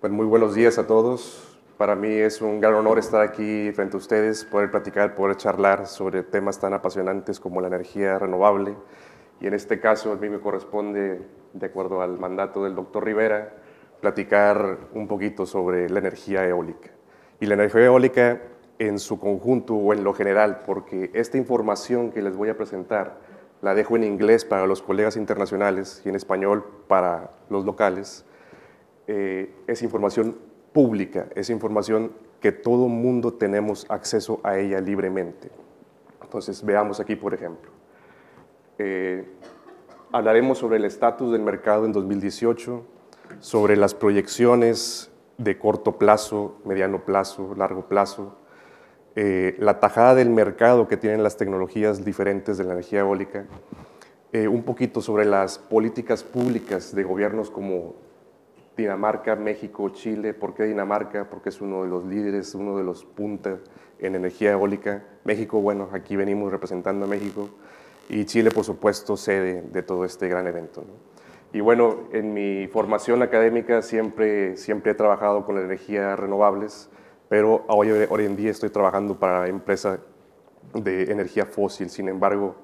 Pues, muy buenos días a todos. Para mí es un gran honor estar aquí frente a ustedes, poder platicar, poder charlar sobre temas tan apasionantes como la energía renovable. Y en este caso a mí me corresponde, de acuerdo al mandato del doctor Rivera, platicar un poquito sobre la energía eólica. Y la energía eólica en su conjunto o en lo general, porque esta información que les voy a presentar la dejo en inglés para los colegas internacionales y en español para los locales eh, es información pública, es información que todo mundo tenemos acceso a ella libremente. Entonces, veamos aquí, por ejemplo. Eh, hablaremos sobre el estatus del mercado en 2018, sobre las proyecciones de corto plazo, mediano plazo, largo plazo, eh, la tajada del mercado que tienen las tecnologías diferentes de la energía eólica, un poquito sobre las políticas públicas de gobiernos como Dinamarca, México, Chile. ¿Por qué Dinamarca? Porque es uno de los líderes, uno de los puntas en energía eólica. México, bueno, aquí venimos representando a México. Y Chile, por supuesto, sede de todo este gran evento. Y bueno, en mi formación académica siempre, siempre he trabajado con energías renovables, pero hoy, hoy en día estoy trabajando para empresa de energía fósil. Sin embargo,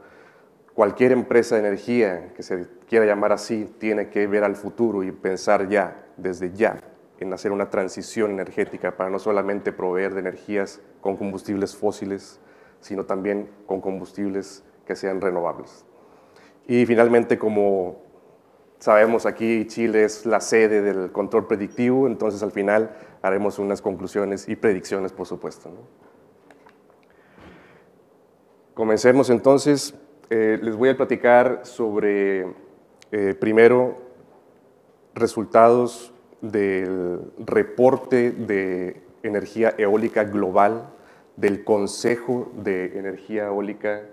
Cualquier empresa de energía que se quiera llamar así tiene que ver al futuro y pensar ya, desde ya, en hacer una transición energética para no solamente proveer de energías con combustibles fósiles, sino también con combustibles que sean renovables. Y finalmente, como sabemos, aquí Chile es la sede del control predictivo, entonces al final haremos unas conclusiones y predicciones, por supuesto. Comencemos entonces eh, les voy a platicar sobre, eh, primero, resultados del reporte de energía eólica global del Consejo de Energía Eólica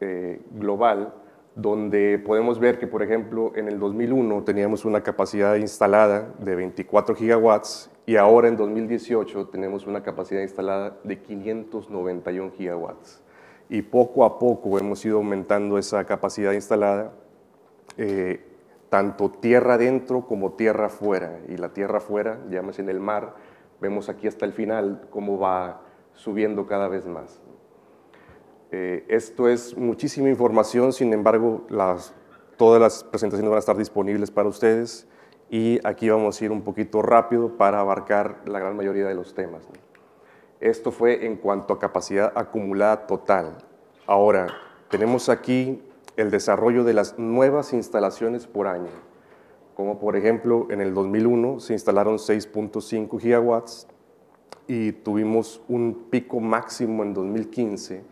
eh, Global, donde podemos ver que, por ejemplo, en el 2001 teníamos una capacidad instalada de 24 gigawatts y ahora en 2018 tenemos una capacidad instalada de 591 gigawatts y poco a poco hemos ido aumentando esa capacidad instalada, eh, tanto tierra adentro como tierra afuera. Y la tierra afuera, llamas en el mar, vemos aquí hasta el final cómo va subiendo cada vez más. Eh, esto es muchísima información, sin embargo, todas las presentaciones van a estar disponibles para ustedes y aquí vamos a ir un poquito rápido para abarcar la gran mayoría de los temas. ¿no? Esto fue en cuanto a capacidad acumulada total. Ahora, tenemos aquí el desarrollo de las nuevas instalaciones por año, como por ejemplo en el 2001 se instalaron 6.5 gigawatts y tuvimos un pico máximo en 2015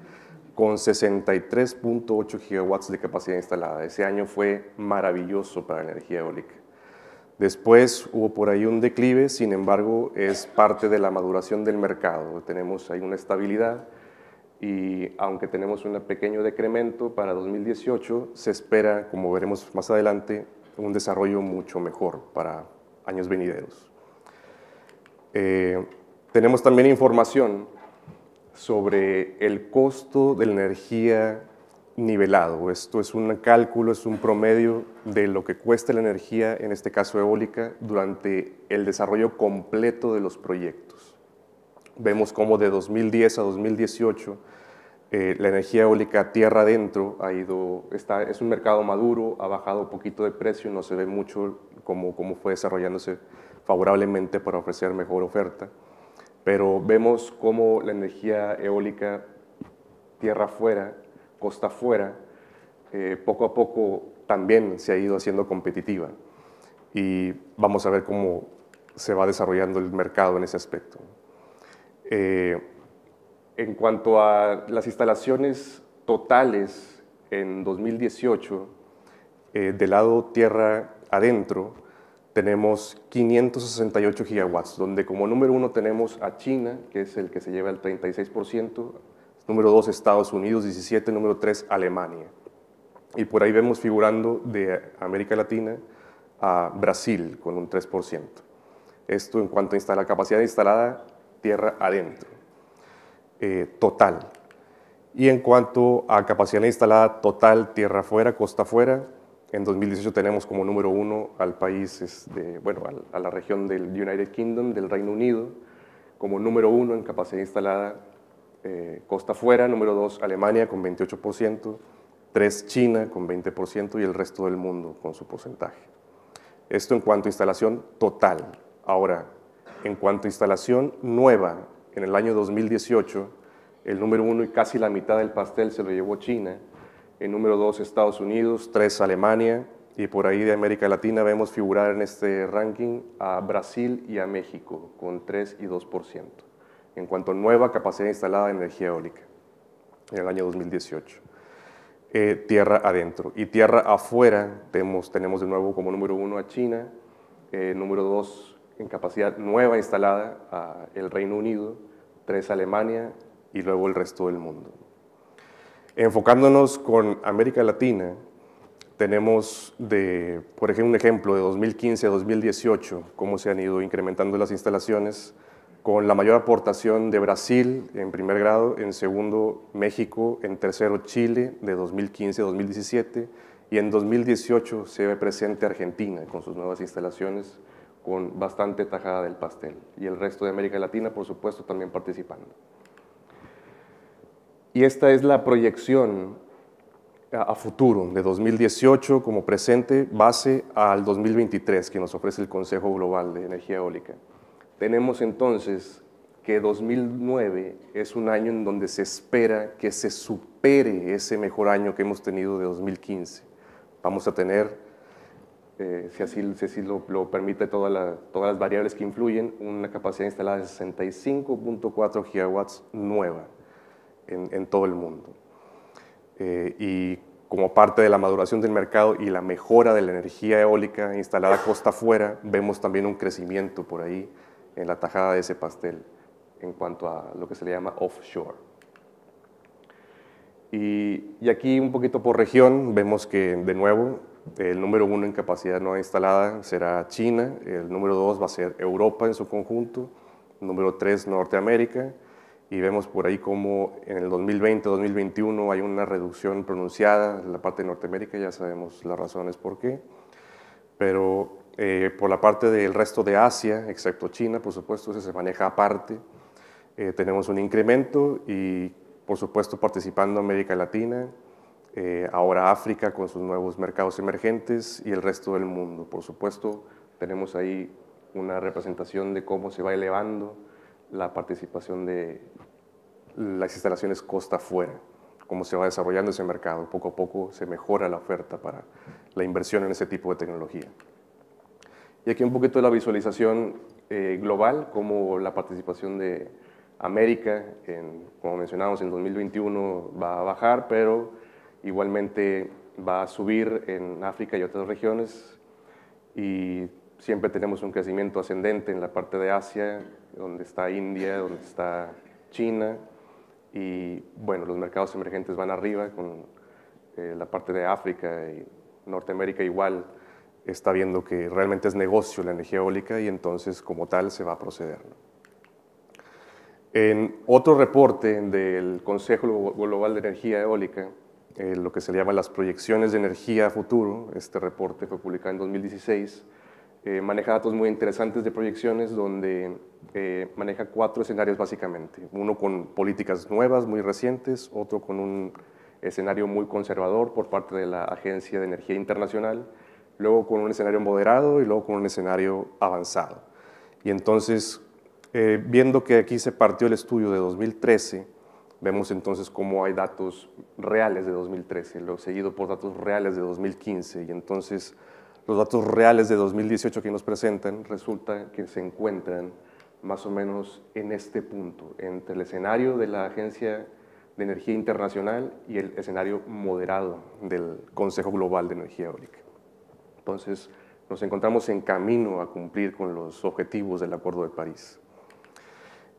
con 63.8 gigawatts de capacidad instalada. Ese año fue maravilloso para la energía eólica. Después hubo por ahí un declive, sin embargo, es parte de la maduración del mercado. Tenemos ahí una estabilidad y aunque tenemos un pequeño decremento para 2018, se espera, como veremos más adelante, un desarrollo mucho mejor para años venideros. Eh, tenemos también información sobre el costo de la energía nivelado. Esto es un cálculo, es un promedio de lo que cuesta la energía, en este caso eólica, durante el desarrollo completo de los proyectos. Vemos cómo de 2010 a 2018 eh, la energía eólica tierra adentro ha ido, está, es un mercado maduro, ha bajado un poquito de precio, no se ve mucho cómo, cómo fue desarrollándose favorablemente para ofrecer mejor oferta. Pero vemos cómo la energía eólica tierra afuera costa afuera, eh, poco a poco también se ha ido haciendo competitiva. Y vamos a ver cómo se va desarrollando el mercado en ese aspecto. Eh, en cuanto a las instalaciones totales en 2018, de eh, del lado tierra adentro, tenemos 568 gigawatts, donde como número uno tenemos a China, que es el que se lleva el 36%, número 2 Estados Unidos, 17, número 3 Alemania. Y por ahí vemos figurando de América Latina a Brasil con un 3%. Esto en cuanto a la capacidad instalada tierra adentro, eh, total. Y en cuanto a capacidad instalada total tierra afuera, costa afuera, en 2018 tenemos como número uno al país, de, este, bueno, a la región del United Kingdom, del Reino Unido, como número uno en capacidad instalada eh, costa Fuera, número 2 Alemania con 28%, 3 China con 20% y el resto del mundo con su porcentaje. Esto en cuanto a instalación total. Ahora, en cuanto a instalación nueva, en el año 2018, el número uno y casi la mitad del pastel se lo llevó China, el número dos Estados Unidos, tres Alemania y por ahí de América Latina vemos figurar en este ranking a Brasil y a México con 3 y 2% en cuanto a nueva capacidad instalada de energía eólica en el año 2018. Eh, tierra adentro. Y tierra afuera tenemos, de nuevo como número uno a China, eh, número dos en capacidad nueva instalada a el Reino Unido, tres Alemania y luego el resto del mundo. Enfocándonos con América Latina, tenemos, de, por ejemplo, un ejemplo de 2015 a 2018, cómo se han ido incrementando las instalaciones con la mayor aportación de Brasil en primer grado, en segundo México, en tercero Chile de 2015-2017 y en 2018 se ve presente Argentina con sus nuevas instalaciones con bastante tajada del pastel y el resto de América Latina, por supuesto, también participando. Y esta es la proyección a futuro, de 2018 como presente, base al 2023 que nos ofrece el Consejo Global de Energía Eólica. Tenemos entonces que 2009 es un año en donde se espera que se supere ese mejor año que hemos tenido de 2015. Vamos a tener, eh, si así, lo, permite todas las variables que influyen, una capacidad instalada de 65.4 gigawatts nueva en, todo el mundo. Eh, y como parte de la maduración del mercado y la mejora de la energía eólica instalada costa afuera, vemos también un crecimiento por ahí en la tajada de ese pastel en cuanto a lo que se le llama offshore. Y, y aquí un poquito por región vemos que de nuevo el número uno en capacidad no instalada será China, el número dos va a ser Europa en su conjunto, el número tres Norteamérica, y vemos por ahí como en el 2020-2021 hay una reducción pronunciada en la parte de Norteamérica, ya sabemos las razones por qué, pero eh, por la parte del resto de Asia, excepto China, por supuesto, se maneja aparte. Eh, tenemos un incremento y, por supuesto, participando América Latina, eh, ahora África con sus nuevos mercados emergentes y el resto del mundo. Por supuesto, tenemos ahí una representación de cómo se va elevando la participación de las instalaciones costa afuera, cómo se va desarrollando ese mercado. Poco a poco se mejora la oferta para la inversión en ese tipo de tecnología. Y aquí un poquito de la visualización eh, global, como la participación de América, como mencionamos, en 2021 va a bajar, pero igualmente va a subir en África y otras regiones. Y siempre tenemos un crecimiento ascendente en la parte de Asia, donde está India, donde está China. Y bueno, los mercados emergentes van arriba con eh, la parte de África y Norteamérica igual está viendo que realmente es negocio la energía eólica y entonces como tal se va a proceder. En otro reporte del Consejo Global de Energía Eólica, eh, lo que se llama las proyecciones de energía futuro, este reporte fue publicado en 2016, eh, maneja datos muy interesantes de proyecciones donde eh, maneja cuatro escenarios básicamente, uno con políticas nuevas, muy recientes, otro con un escenario muy conservador por parte de la Agencia de Energía Internacional, luego con un escenario moderado y luego con un escenario avanzado. Y entonces, eh, viendo que aquí se partió el estudio de 2013, vemos entonces cómo hay datos reales de 2013, lo seguido por datos reales de 2015, y entonces los datos reales de 2018 que nos presentan resulta que se encuentran más o menos en este punto, entre el escenario de la Agencia de Energía Internacional y el escenario moderado del Consejo Global de Energía Eólica. Entonces, nos encontramos en camino a cumplir con los objetivos del Acuerdo de París.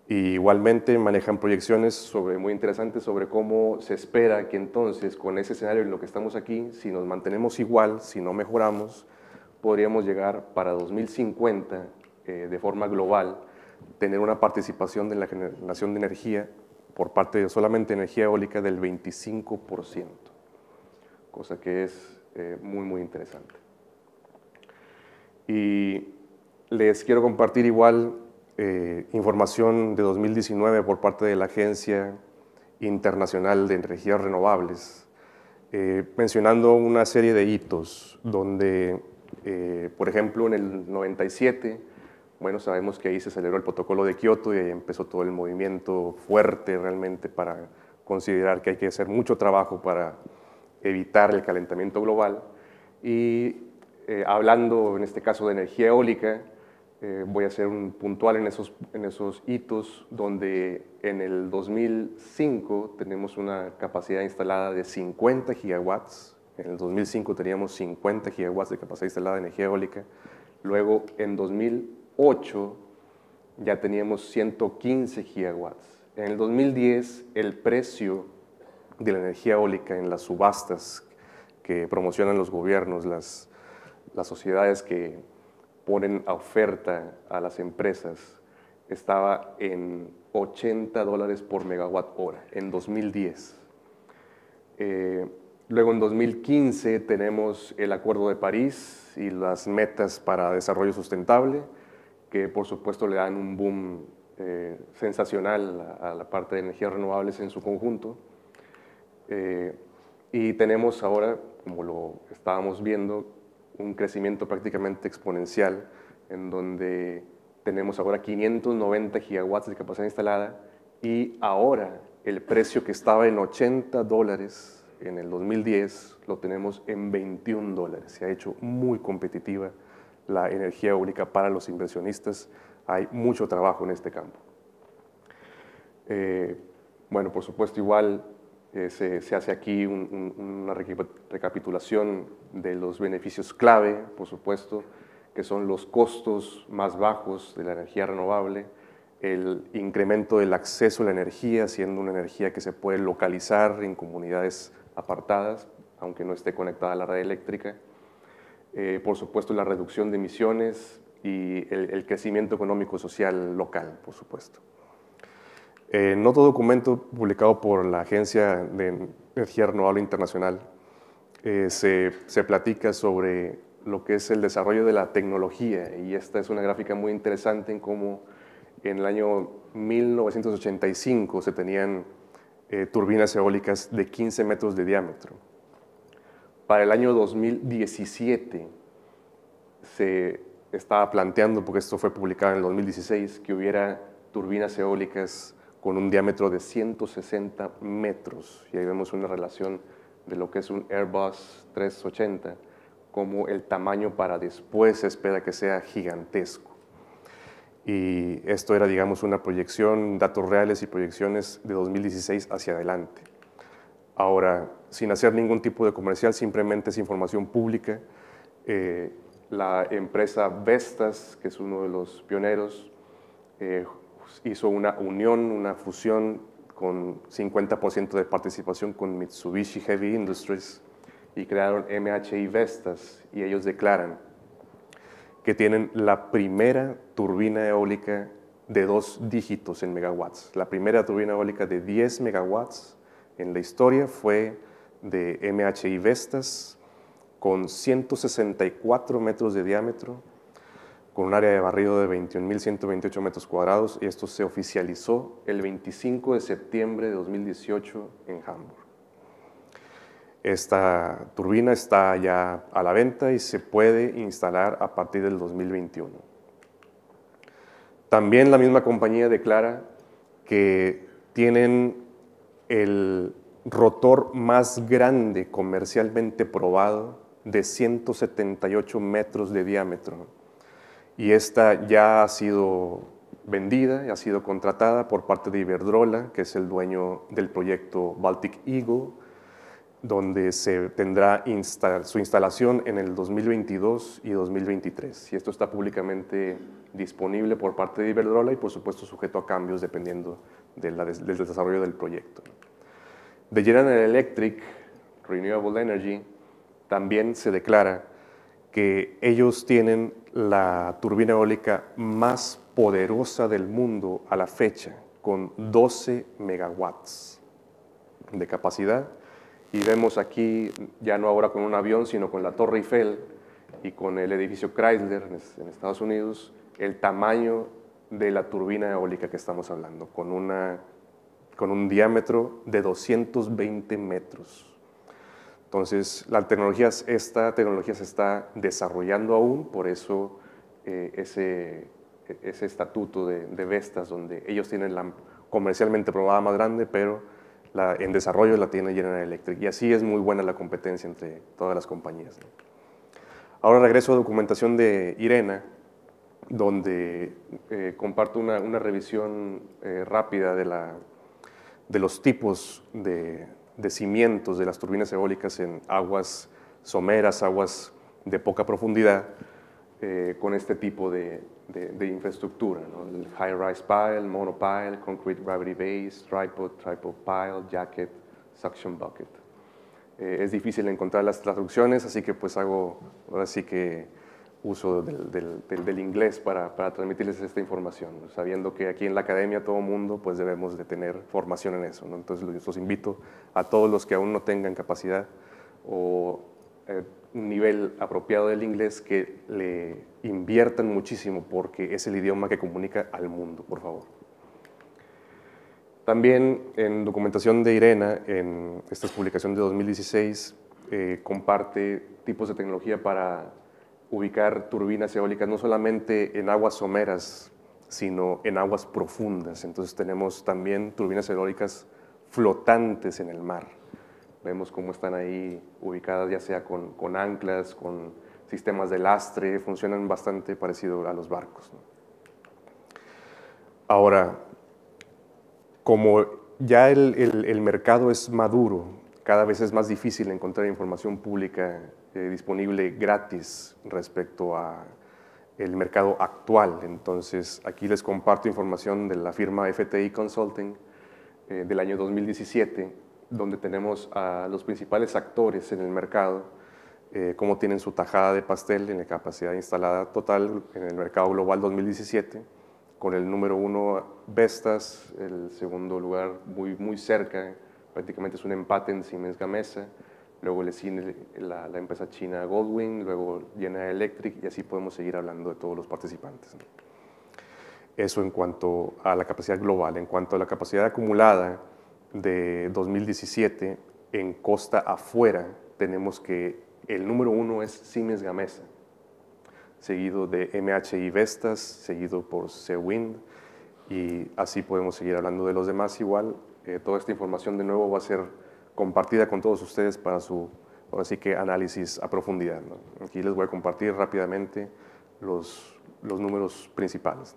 Y igualmente manejan proyecciones muy interesantes sobre cómo se espera que entonces, con ese escenario en lo que estamos aquí, si nos mantenemos igual, si no mejoramos, podríamos llegar para 2050, eh, de forma global, tener una participación de la generación de energía por parte de solamente energía eólica del 25%, cosa que es eh, muy, muy interesante y les quiero compartir igual eh, información de 2019 por parte de la Agencia Internacional de Energías Renovables, eh, mencionando una serie de hitos donde, eh, por ejemplo, en el 97, bueno, sabemos que ahí se celebró el protocolo de Kioto y ahí empezó todo el movimiento fuerte realmente para considerar que hay que hacer mucho trabajo para evitar el calentamiento global. Y eh, hablando en este caso de energía eólica, eh, voy a ser puntual en esos, en esos hitos donde en el 2005 tenemos una capacidad instalada de 50 gigawatts, en el 2005 teníamos 50 gigawatts de capacidad instalada de energía eólica, luego en 2008 ya teníamos 115 gigawatts, en el 2010 el precio de la energía eólica en las subastas que promocionan los gobiernos, las, las sociedades que ponen a oferta a las empresas estaba en 80 dólares por megawatt hora en 2010. Eh, luego en 2015 tenemos el Acuerdo de París y las metas para desarrollo sustentable, que por supuesto le dan un boom eh, sensacional a, la parte de energías renovables en su conjunto. Eh, y tenemos ahora, como lo estábamos viendo, un crecimiento prácticamente exponencial, en donde tenemos ahora 590 gigawatts de capacidad instalada y ahora el precio que estaba en 80 dólares en el 2010 lo tenemos en 21 dólares. Se ha hecho muy competitiva la energía eólica para los inversionistas. Hay mucho trabajo en este campo. Eh, bueno, por supuesto, igual eh, se, hace aquí una recapitulación de los beneficios clave, por supuesto, que son los costos más bajos de la energía renovable, el incremento del acceso a la energía, siendo una energía que se puede localizar en comunidades apartadas, aunque no esté conectada a la red eléctrica. Eh, por supuesto, la reducción de emisiones y el, el crecimiento económico-social local, por supuesto en eh, otro documento publicado por la Agencia de Energía Renovable Internacional, eh, se, platica sobre lo que es el desarrollo de la tecnología y esta es una gráfica muy interesante en cómo en el año 1985 se tenían eh, turbinas eólicas de 15 metros de diámetro. Para el año 2017 se estaba planteando, porque esto fue publicado en el 2016, que hubiera turbinas eólicas con un diámetro de 160 metros. Y ahí vemos una relación de lo que es un Airbus 380, como el tamaño para después se espera que sea gigantesco. Y esto era, digamos, una proyección, datos reales y proyecciones de 2016 hacia adelante. Ahora, sin hacer ningún tipo de comercial, simplemente es información pública. Eh, la empresa Vestas, que es uno de los pioneros, eh, hizo una unión, una fusión con 50% de participación con Mitsubishi Heavy Industries y crearon MHI Vestas y ellos declaran que tienen la primera turbina eólica de dos dígitos en megawatts. La primera turbina eólica de 10 megawatts en la historia fue de MHI Vestas con 164 metros de diámetro con un área de barrido de 21.128 metros cuadrados y esto se oficializó el 25 de septiembre de 2018 en Hamburg. Esta turbina está ya a la venta y se puede instalar a partir del 2021. También la misma compañía declara que tienen el rotor más grande comercialmente probado de 178 metros de diámetro y esta ya ha sido vendida, y ha sido contratada por parte de Iberdrola, que es el dueño del proyecto Baltic Eagle, donde se tendrá su instalación en el 2022 y 2023. Y esto está públicamente disponible por parte de Iberdrola y por supuesto sujeto a cambios dependiendo del desarrollo del proyecto. De General Electric, Renewable Energy, también se declara que ellos tienen la turbina eólica más poderosa del mundo a la fecha, con 12 megawatts de capacidad. Y vemos aquí, ya no ahora con un avión, sino con la Torre Eiffel y con el edificio Chrysler en Estados Unidos, el tamaño de la turbina eólica que estamos hablando, con, un diámetro de 220 metros. Entonces, esta tecnología se está desarrollando aún, por eso eh, e, ese, estatuto de, Vestas, donde ellos tienen la comercialmente probada más grande, pero en desarrollo la tiene General Electric. Y así es muy buena la competencia entre todas las compañías. Ahora regreso a documentación de Irena, donde eh, comparto una, revisión eh, rápida de los tipos de, de cimientos de las turbinas eólicas en aguas someras, aguas de poca profundidad, eh, con este tipo de, de, infraestructura. high-rise pile, monopile, concrete gravity base, tripod, tripod pile, jacket, suction bucket. Eh, es difícil encontrar las traducciones, así que pues hago, ahora sí que uso del, inglés para, transmitirles esta información, sabiendo que aquí en la academia todo mundo pues debemos de tener formación en eso. Entonces los, invito a todos los que aún no tengan capacidad o eh, un nivel apropiado del inglés que le inviertan muchísimo porque es el idioma que comunica al mundo, por favor. También en documentación de Irena, en estas publicaciones de 2016, eh, comparte tipos de tecnología para ubicar turbinas eólicas no solamente en aguas someras, sino en aguas profundas. Entonces tenemos también turbinas eólicas flotantes en el mar. Vemos cómo están ahí ubicadas ya sea con, anclas, con sistemas de lastre, funcionan bastante parecido a los barcos. Ahora, como ya el mercado es maduro, cada vez es más difícil encontrar información pública eh, disponible gratis respecto a el mercado actual. Entonces, aquí les comparto información de la firma FTI Consulting eh, del año 2017, donde tenemos a los principales actores en el mercado, eh, cómo tienen su tajada de pastel en la capacidad instalada total en el mercado global 2017, con el número uno Vestas, el segundo lugar muy, muy cerca, prácticamente es un empate en Siemens Gamesa, luego le sigue la, empresa china Goldwing, luego General Electric y así podemos seguir hablando de todos los participantes. Eso en cuanto a la capacidad global. En cuanto a la capacidad acumulada de 2017 en costa afuera, tenemos que el número uno es Siemens Gamesa, seguido de MHI Vestas, seguido por Sewind, y así podemos seguir hablando de los demás igual toda esta información de nuevo va a ser compartida con todos ustedes para su, que análisis a profundidad. Aquí les voy a compartir rápidamente los, los números principales.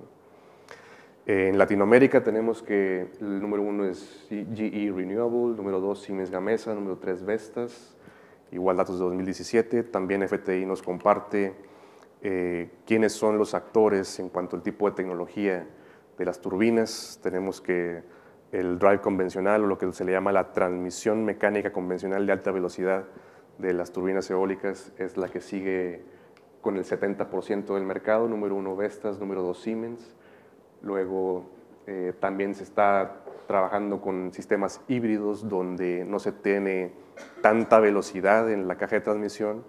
En Latinoamérica tenemos que el número uno es GE Renewable, número dos Siemens Gamesa, número tres Vestas, igual datos de 2017. También FTI nos comparte eh, quiénes son los actores en cuanto al tipo de tecnología de las turbinas. Tenemos que el drive convencional o lo que se le llama la transmisión mecánica convencional de alta velocidad de las turbinas eólicas es la que sigue con el 70% del mercado, número uno Vestas, número dos Siemens. Luego eh, también se está trabajando con sistemas híbridos donde no se tiene tanta velocidad en la caja de transmisión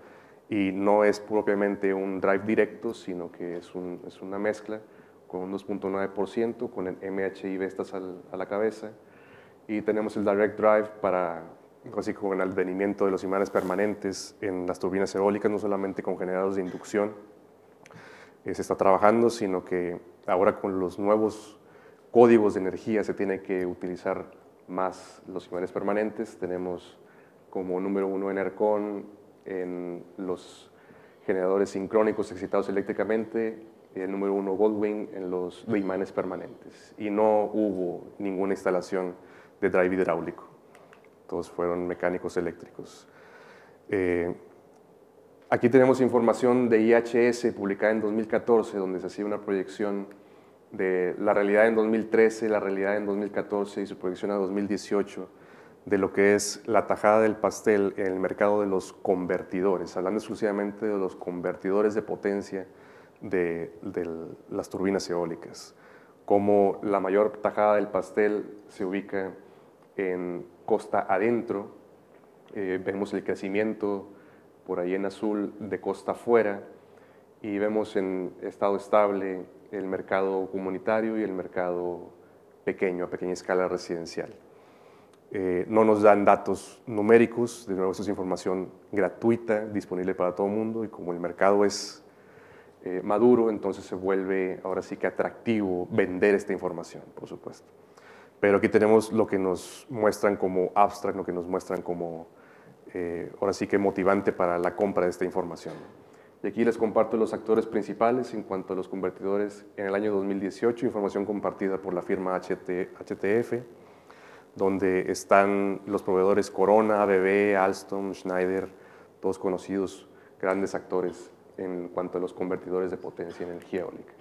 y no es propiamente un drive directo, sino que es una mezcla con un 2.9%, con el MHI Vestas al, a la cabeza. Y tenemos el Direct Drive para, así con el advenimiento de los imanes permanentes en las turbinas eólicas, no solamente con generadores de inducción, eh, se está trabajando, sino que ahora con los nuevos códigos de energía se tiene que utilizar más los imanes permanentes. Tenemos como número uno en ERCON, en los generadores sincrónicos excitados eléctricamente, el número uno Goldwing en los imanes permanentes. Y no hubo ninguna instalación de drive hidráulico. Todos fueron mecánicos eléctricos. Eh, aquí tenemos información de IHS publicada en 2014, donde se hacía una proyección de la realidad en 2013, la realidad en 2014 y su proyección a 2018 de lo que es la tajada del pastel en el mercado de los convertidores, hablando exclusivamente de los convertidores de potencia de, las turbinas eólicas, como la mayor tajada del pastel se ubica en costa adentro, eh, vemos el crecimiento por ahí en azul de costa afuera y vemos en estado estable el mercado comunitario y el mercado pequeño, a pequeña escala residencial. Eh, no nos dan datos numéricos, de nuevo, es información gratuita, disponible para todo el mundo, y como el mercado es eh, maduro, entonces se vuelve ahora sí que atractivo vender esta información, por supuesto. Pero aquí tenemos lo que nos muestran como abstract, lo que nos muestran como eh, ahora sí que motivante para la compra de esta información. Y aquí les comparto los actores principales en cuanto a los convertidores en el año 2018, información compartida por la firma HTF, donde están los proveedores Corona, ABB, Alstom, Schneider, todos conocidos, grandes actores en cuanto a los convertidores de potencia y energía eólica.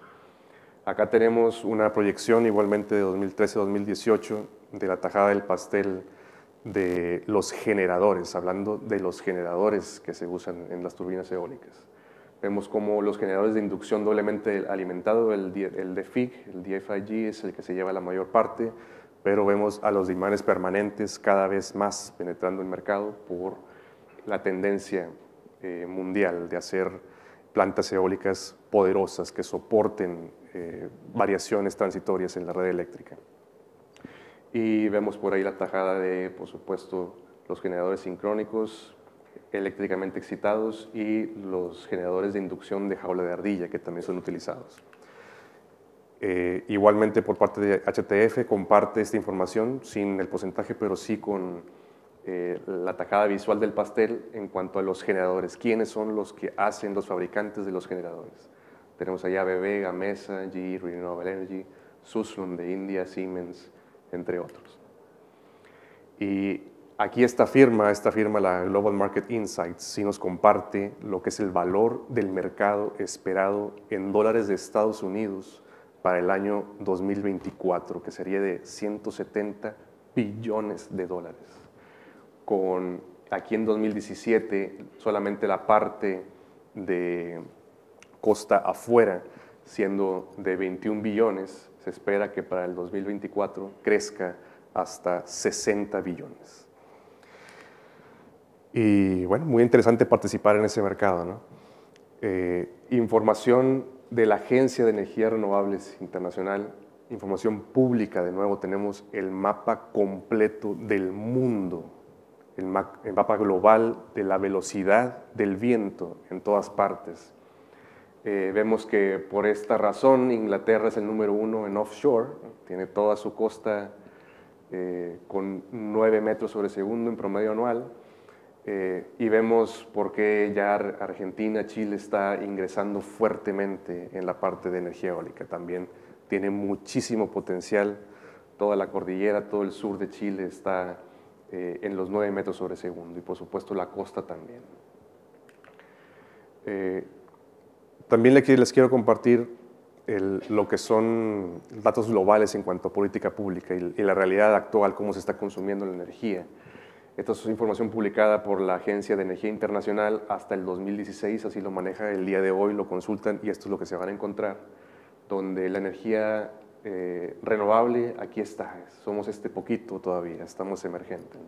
Acá tenemos una proyección igualmente de 2013-2018 de la tajada del pastel de los generadores, hablando de los generadores que se usan en las turbinas eólicas. Vemos como los generadores de inducción doblemente alimentado, el, el FIG, el DFIG es el que se lleva la mayor parte, pero vemos a los imanes permanentes cada vez más penetrando el mercado por la tendencia eh, mundial de hacer plantas eólicas poderosas que soporten eh, variaciones transitorias en la red eléctrica. Y vemos por ahí la tajada de, por supuesto, los generadores sincrónicos eléctricamente excitados y los generadores de inducción de jaula de ardilla que también son utilizados. Eh, igualmente por parte de HTF comparte esta información sin el porcentaje, pero sí con eh, la tajada visual del pastel en cuanto a los generadores. ¿Quiénes son los que hacen los fabricantes de los generadores? Tenemos allá BB, Gamesa, GE Renewable Energy, Suslum de India, Siemens, entre otros. Y aquí esta firma, esta firma, la Global Market Insights, sí nos comparte lo que es el valor del mercado esperado en dólares de Estados Unidos para el año 2024, que sería de 170 billones de dólares con aquí en 2017 solamente la parte de costa afuera siendo de 21 billones, se espera que para el 2024 crezca hasta 60 billones. Y bueno, muy interesante participar en ese mercado. Eh, información de la Agencia de Energías Renovables Internacional, información pública, de nuevo tenemos el mapa completo del mundo el, mapa global de la velocidad del viento en todas partes. Eh, vemos que por esta razón Inglaterra es el número uno en offshore, tiene toda su costa eh, con 9 metros sobre segundo en promedio anual. Eh, y vemos por qué ya Argentina, Chile está ingresando fuertemente en la parte de energía eólica. También tiene muchísimo potencial. Toda la cordillera, todo el sur de Chile está eh, en los 9 metros sobre segundo y por supuesto la costa también. Eh, también les quiero compartir lo que son datos globales en cuanto a política pública y, y, la realidad actual, cómo se está consumiendo la energía. Esta es información publicada por la Agencia de Energía Internacional hasta el 2016, así lo maneja el día de hoy, lo consultan y esto es lo que se van a encontrar, donde la energía eh, renovable aquí está, somos este poquito todavía, estamos emergentes.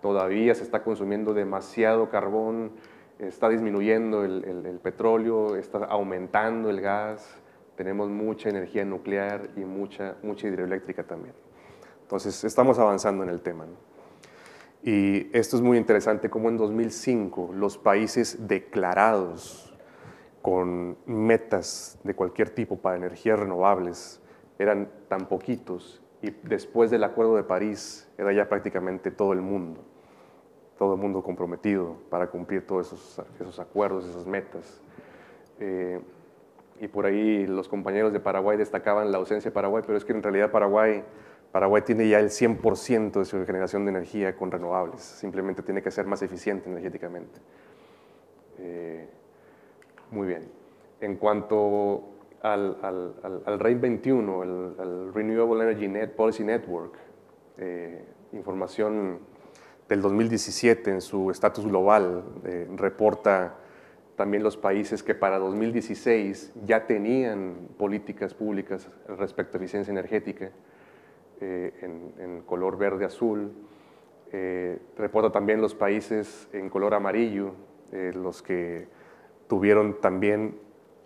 Todavía se está consumiendo demasiado carbón, está disminuyendo el, petróleo, está aumentando el gas, tenemos mucha energía nuclear y mucha, mucha hidroeléctrica también. Entonces, estamos avanzando en el tema. Y esto es muy interesante, como en 2005 los países declarados con metas de cualquier tipo para energías renovables eran tan poquitos y después del Acuerdo de París era ya prácticamente todo el mundo, todo el mundo comprometido para cumplir todos esos, esos acuerdos, esas metas. Eh, y por ahí los compañeros de Paraguay destacaban la ausencia de Paraguay, pero es que en realidad Paraguay, Paraguay tiene ya el 100% de su generación de energía con renovables, simplemente tiene que ser más eficiente energéticamente. Eh, muy bien. En cuanto al, al, al 21, el, al Renewable Energy Policy Network, eh, información del 2017 en su estatus global, eh, reporta también los países que para 2016 ya tenían políticas públicas respecto a eficiencia energética eh, en, en, color verde-azul. reporta también los países en color amarillo, los que tuvieron también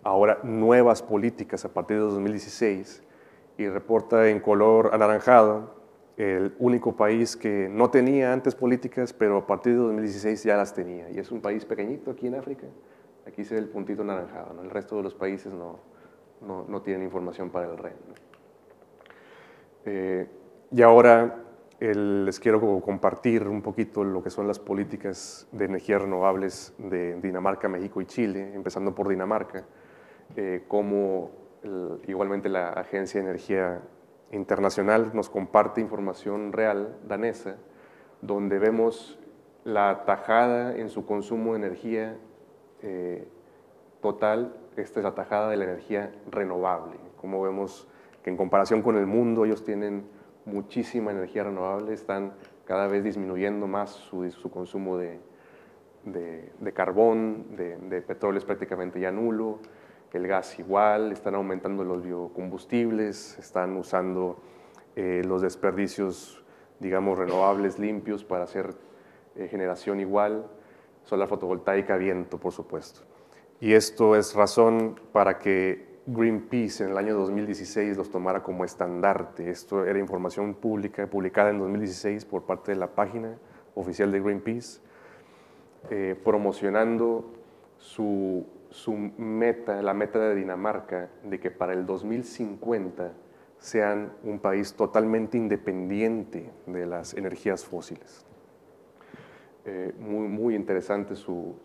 ahora nuevas políticas a partir de 2016 y reporta en color anaranjado el único país que no tenía antes políticas, pero a partir de 2016 ya las tenía. Y es un país pequeñito aquí en África. Aquí se ve el puntito anaranjado. El resto de los países no, no, no tienen información para el REN. Eh, y ahora les quiero compartir un poquito lo que son las políticas de energías renovables de Dinamarca, México y Chile, empezando por Dinamarca. Eh, como eh, igualmente la Agencia de Energía Internacional nos comparte información real danesa, donde vemos la tajada en su consumo de energía eh, total, esta es la tajada de la energía renovable. Como vemos que en comparación con el mundo ellos tienen muchísima energía renovable, están cada vez disminuyendo más su, consumo de, carbón, de, de petróleo es prácticamente ya nulo, el gas igual, están aumentando los biocombustibles, están usando eh, los desperdicios, digamos, renovables limpios para hacer eh, generación igual, solar fotovoltaica, viento, por supuesto. Y esto es razón para que Greenpeace en el año 2016 los tomara como estandarte. Esto era información pública, publicada en 2016 por parte de la página oficial de Greenpeace, eh, promocionando su su meta, la meta de Dinamarca, de que para el 2050 sean un país totalmente independiente de las energías fósiles. Eh, muy, muy interesante su,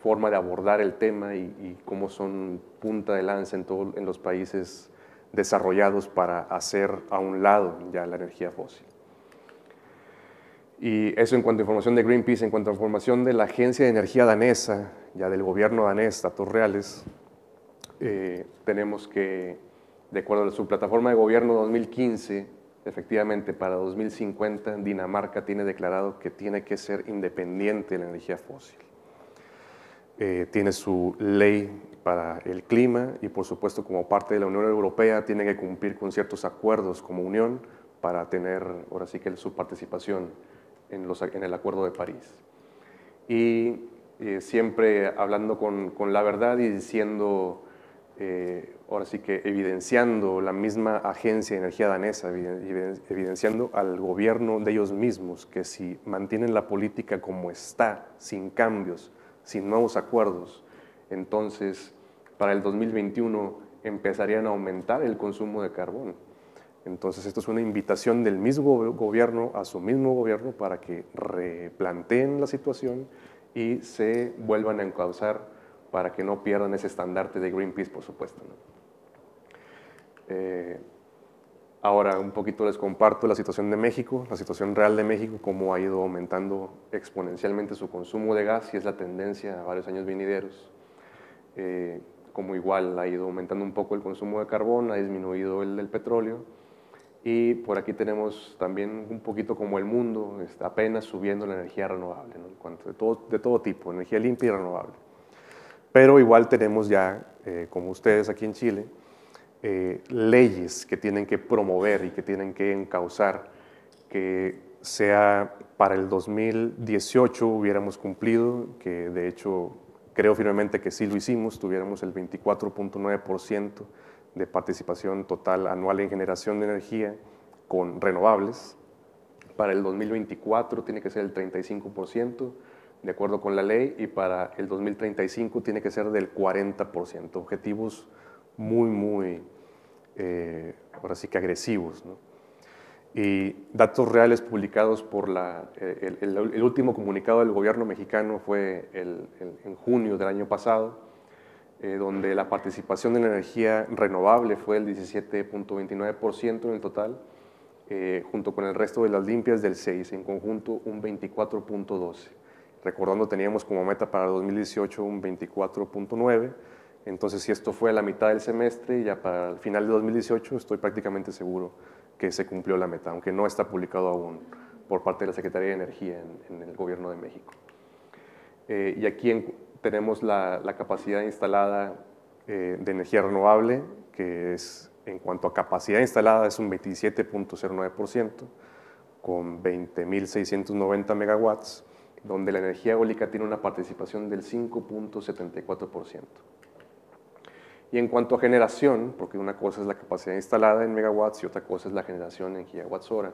forma de abordar el tema y, cómo son punta de lanza en los países desarrollados para hacer a un lado ya la energía fósil. Y eso en cuanto a información de Greenpeace, en cuanto a información de la Agencia de Energía Danesa, ya del gobierno danés, datos reales, eh, tenemos que, de acuerdo a su plataforma de gobierno 2015, efectivamente para 2050 Dinamarca tiene declarado que tiene que ser independiente de la energía fósil. Eh, tiene su ley para el clima y por supuesto como parte de la Unión Europea tiene que cumplir con ciertos acuerdos como Unión para tener ahora sí que su participación en, el Acuerdo de París. Y eh, siempre hablando con, la verdad y diciendo, eh, ahora sí que evidenciando la misma agencia de energía danesa, evidenciando al gobierno de ellos mismos, que si mantienen la política como está, sin cambios, sin nuevos acuerdos, entonces para el 2021 empezarían a aumentar el consumo de carbón entonces, esto es una invitación del mismo gobierno a su mismo gobierno para que replanteen la situación y se vuelvan a encauzar para que no pierdan ese estandarte de Greenpeace, por supuesto. Eh, ahora, un poquito les comparto la situación de México, la situación real de México, cómo ha ido aumentando exponencialmente su consumo de gas y es la tendencia a varios años venideros. Eh, como igual ha ido aumentando un poco el consumo de carbón, ha disminuido el del petróleo y por aquí tenemos también un poquito como el mundo, está apenas subiendo la energía renovable, en cuanto de, todo, de todo tipo, energía limpia y renovable. Pero igual tenemos ya, eh, como ustedes aquí en Chile, eh, leyes que tienen que promover y que tienen que encauzar que sea para el 2018 hubiéramos cumplido, que de hecho creo firmemente que sí lo hicimos, tuviéramos el 24.9% de participación total anual en generación de energía con renovables. Para el 2024 tiene que ser el 35%, de acuerdo con la ley, y para el 2035 tiene que ser del 40%. Objetivos muy, muy, eh, ahora sí que agresivos. Y datos reales publicados por la, eh, el, último comunicado del gobierno mexicano fue en junio del año pasado eh, donde la participación de la energía renovable fue el 17.29% en el total, eh, junto con el resto de las limpias del 6, en conjunto un 24.12. Recordando, teníamos como meta para 2018 un 24.9, entonces si esto fue a la mitad del semestre, ya para el final de 2018 estoy prácticamente seguro que se cumplió la meta, aunque no está publicado aún por parte de la Secretaría de Energía en, el Gobierno de México. Eh, y aquí en, tenemos la, capacidad instalada eh, de energía renovable, que es en cuanto a capacidad instalada es un 27.09%, con 20.690 megawatts, donde la energía eólica tiene una participación del 5.74%. Y en cuanto a generación, porque una cosa es la capacidad instalada en megawatts y otra cosa es la generación en gigawatts hora,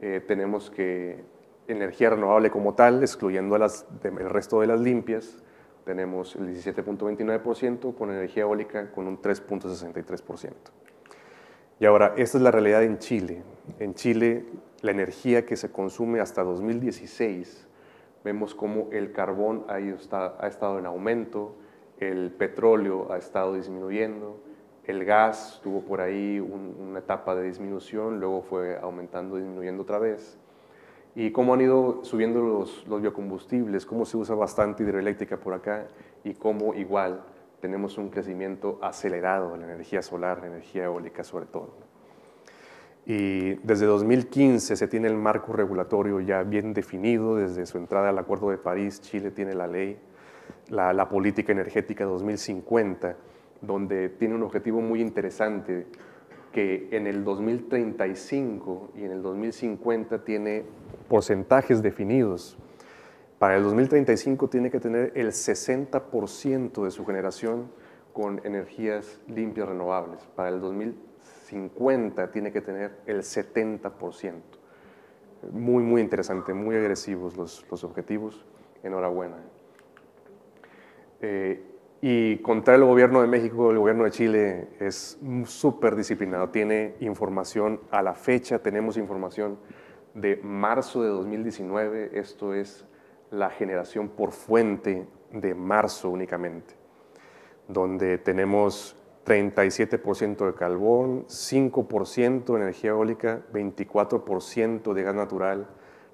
eh, tenemos que energía renovable como tal, excluyendo el resto de las limpias, tenemos el 17.29% con energía eólica con un 3.63%. Y ahora, esta es la realidad en Chile. En Chile, la energía que se consume hasta 2016, vemos cómo el carbón ha, está, ha estado en aumento, el petróleo ha estado disminuyendo, el gas tuvo por ahí una etapa de disminución, luego fue aumentando, disminuyendo otra vez y cómo han ido subiendo los, los, biocombustibles, cómo se usa bastante hidroeléctrica por acá y cómo igual tenemos un crecimiento acelerado de la energía solar, la energía eólica sobre todo. Y desde 2015 se tiene el marco regulatorio ya bien definido, desde su entrada al Acuerdo de París, Chile tiene la ley, la, la política energética 2050, donde tiene un objetivo muy interesante que en el 2035 y en el 2050 tiene porcentajes definidos. Para el 2035 tiene que tener el 60% de su generación con energías limpias renovables. Para el 2050 tiene que tener el 70%. Muy, muy interesante, muy agresivos los, los objetivos. Enhorabuena. Eh, y contra el gobierno de México, el gobierno de Chile es súper disciplinado, tiene información, a la fecha tenemos información de marzo de 2019, esto es la generación por fuente de marzo únicamente, donde tenemos 37% de carbón, 5% de energía eólica, 24% de gas natural,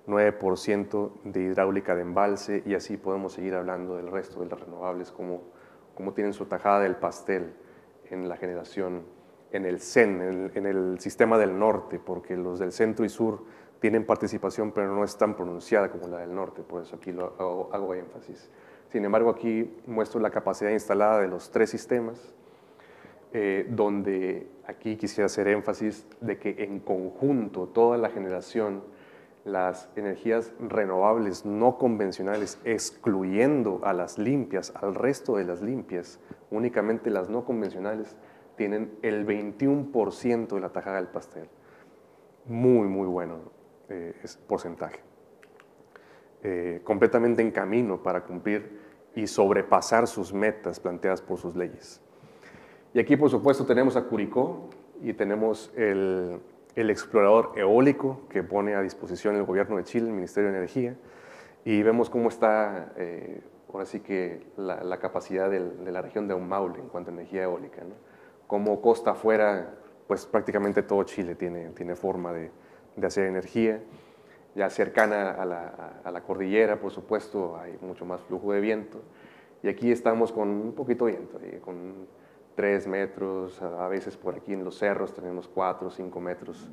9% de hidráulica de embalse y así podemos seguir hablando del resto de las renovables como cómo tienen su tajada del pastel en la generación, en el CEN, en el, sistema del norte, porque los del centro y sur tienen participación, pero no es tan pronunciada como la del norte, por eso aquí lo hago, hago énfasis. Sin embargo, aquí muestro la capacidad instalada de los tres sistemas, eh, donde aquí quisiera hacer énfasis de que en conjunto toda la generación las energías renovables no convencionales, excluyendo a las limpias, al resto de las limpias, únicamente las no convencionales, tienen el 21% de la tajada del pastel. Muy, muy bueno eh, porcentaje. Eh, completamente en camino para cumplir y sobrepasar sus metas planteadas por sus leyes. Y aquí, por supuesto, tenemos a Curicó y tenemos el, el explorador eólico que pone a disposición el gobierno de Chile, el Ministerio de Energía, y vemos cómo está eh, ahora sí que la, capacidad de la región de Maule en cuanto a energía eólica, Como costa afuera, pues prácticamente todo Chile tiene, tiene forma de, de hacer energía, ya cercana a la, a la cordillera, por supuesto, hay mucho más flujo de viento, y aquí estamos con un poquito de viento, y eh, con tres metros, a veces por aquí en los cerros tenemos cuatro o cinco metros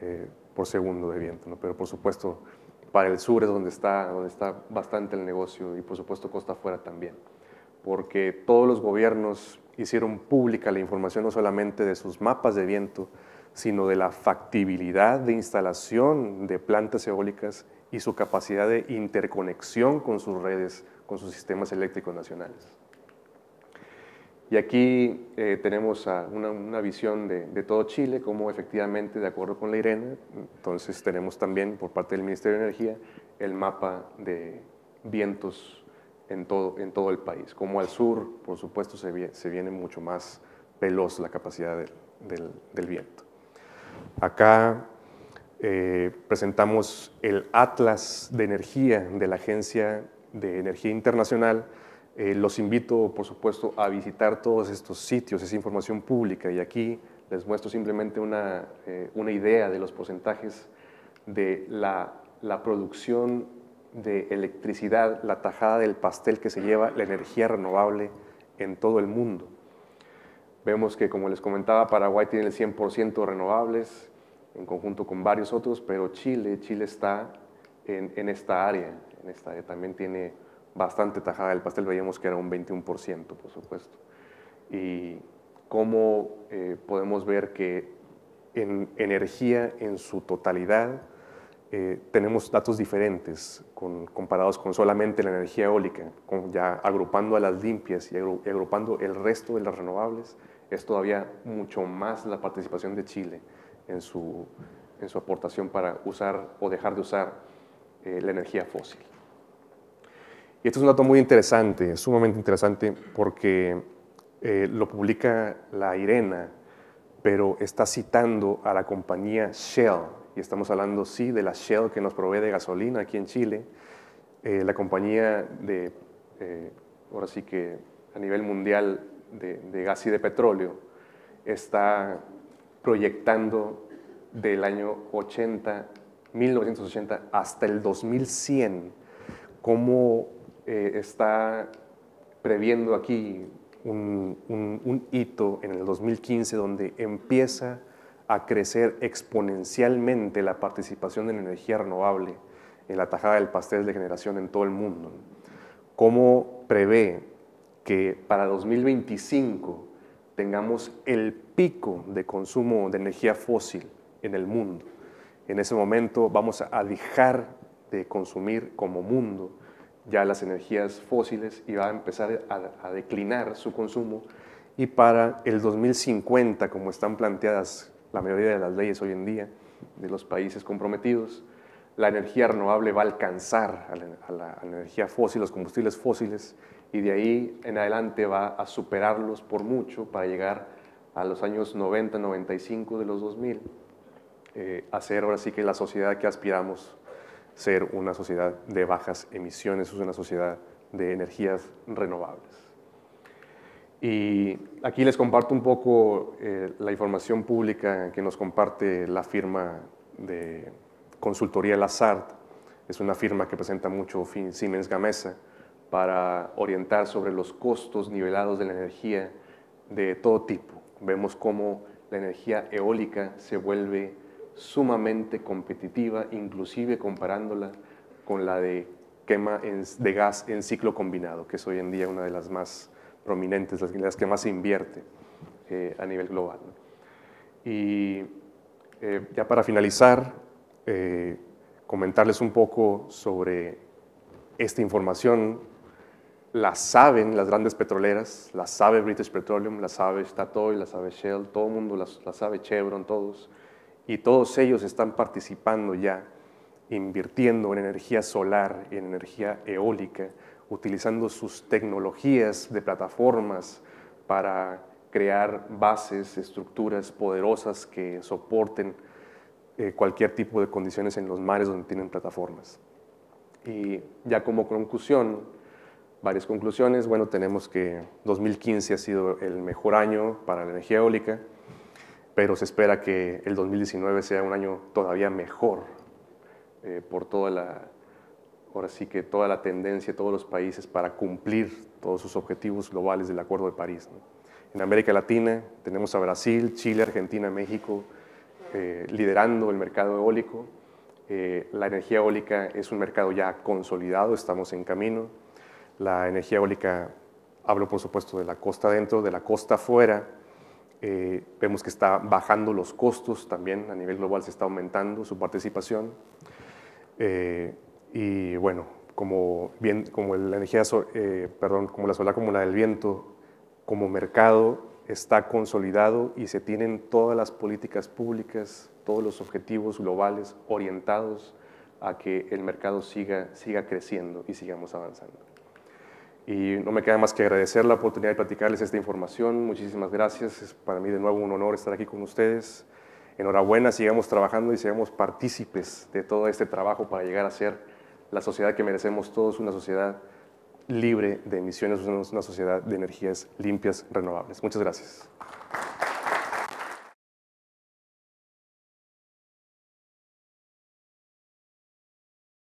eh, por segundo de viento, pero por supuesto para el sur es donde está, donde está bastante el negocio y por supuesto costa afuera también, porque todos los gobiernos hicieron pública la información no solamente de sus mapas de viento, sino de la factibilidad de instalación de plantas eólicas y su capacidad de interconexión con sus redes, con sus sistemas eléctricos nacionales. Y aquí eh, tenemos una, visión de, todo Chile, como efectivamente, de acuerdo con la IRENA, entonces tenemos también por parte del Ministerio de Energía el mapa de vientos en todo, el país. Como al sur, por supuesto, se, viene mucho más veloz la capacidad del, viento. Acá eh, presentamos el Atlas de Energía de la Agencia de Energía Internacional, eh, los invito, por supuesto, a visitar todos estos sitios, es información pública y aquí les muestro simplemente eh, una, idea de los porcentajes de la, la producción de electricidad, la tajada del pastel que se lleva la energía renovable en todo el mundo. Vemos que, como les comentaba, Paraguay tiene el 100% renovables en conjunto con varios otros, pero Chile, Chile está en, esta área, en esta área también tiene bastante tajada del pastel, veíamos que era un 21%, por supuesto. Y cómo eh, podemos ver que en energía en su totalidad eh, tenemos datos diferentes comparados con solamente la energía eólica, con ya agrupando a las limpias y, agrupando el resto de las renovables, es todavía mucho más la participación de Chile en su, en su aportación para usar o dejar de usar eh, la energía fósil. Esto es un dato muy interesante, sumamente interesante, porque eh, lo publica la Irena, pero está citando a la compañía Shell, y estamos hablando, sí, de la Shell que nos provee de gasolina aquí en Chile, eh, la compañía de, eh, ahora sí que a nivel mundial de, gas y de petróleo, está proyectando del año 80, 1980 hasta el 2100, cómo eh, está previendo aquí un, hito en el 2015 donde empieza a crecer exponencialmente la participación en la energía renovable en la tajada del pastel de generación en todo el mundo. ¿Cómo prevé que para 2025 tengamos el pico de consumo de energía fósil en el mundo? En ese momento vamos a dejar de consumir como mundo ya las energías fósiles y va a empezar a, declinar su consumo y para el 2050, como están planteadas la mayoría de las leyes hoy en día de los países comprometidos, la energía renovable va a alcanzar a la, energía fósil, los combustibles fósiles, y de ahí en adelante va a superarlos por mucho para llegar a los años 90, 95 de los 2000, eh, a ser ahora sí que la sociedad que aspiramos ser una sociedad de bajas emisiones, es una sociedad de energías renovables. Y aquí les comparto un poco eh, la información pública que nos comparte la firma de consultoría Lazard. Es una firma que presenta mucho Siemens Gamesa para orientar sobre los costos nivelados de la energía de todo tipo. Vemos cómo la energía eólica se vuelve sumamente competitiva, inclusive comparándola con la de quema de gas en ciclo combinado, que es hoy en día una de las más prominentes, las, que más se invierte eh, a nivel global. Y eh, ya para finalizar, eh, comentarles un poco sobre esta información. La saben las grandes petroleras, la sabe British Petroleum, la sabe Statoil, la sabe Shell, todo el mundo la sabe, Chevron, todos y todos ellos están participando ya, invirtiendo en energía solar, en energía eólica, utilizando sus tecnologías de plataformas para crear bases, estructuras poderosas que soporten eh, cualquier tipo de condiciones en los mares donde tienen plataformas. Y ya como conclusión, varias conclusiones, bueno, tenemos que 2015 ha sido el mejor año para la energía eólica, pero se espera que el 2019 sea un año todavía mejor eh, por toda la, ahora sí que toda la tendencia de todos los países para cumplir todos sus objetivos globales del Acuerdo de París. En América Latina tenemos a Brasil, Chile, Argentina, México eh, liderando el mercado eólico. Eh, la energía eólica es un mercado ya consolidado, estamos en camino. La energía eólica, hablo por supuesto de la costa dentro, de la costa afuera, eh, vemos que está bajando los costos también, a nivel global se está aumentando su participación. Eh, y bueno, como, bien, como la energía, eh, perdón, como la solar, como la del viento, como mercado está consolidado y se tienen todas las políticas públicas, todos los objetivos globales orientados a que el mercado siga, siga creciendo y sigamos avanzando. Y no me queda más que agradecer la oportunidad de platicarles esta información. Muchísimas gracias. Es para mí de nuevo un honor estar aquí con ustedes. Enhorabuena, sigamos trabajando y seamos partícipes de todo este trabajo para llegar a ser la sociedad que merecemos todos, una sociedad libre de emisiones, una sociedad de energías limpias, renovables. Muchas gracias.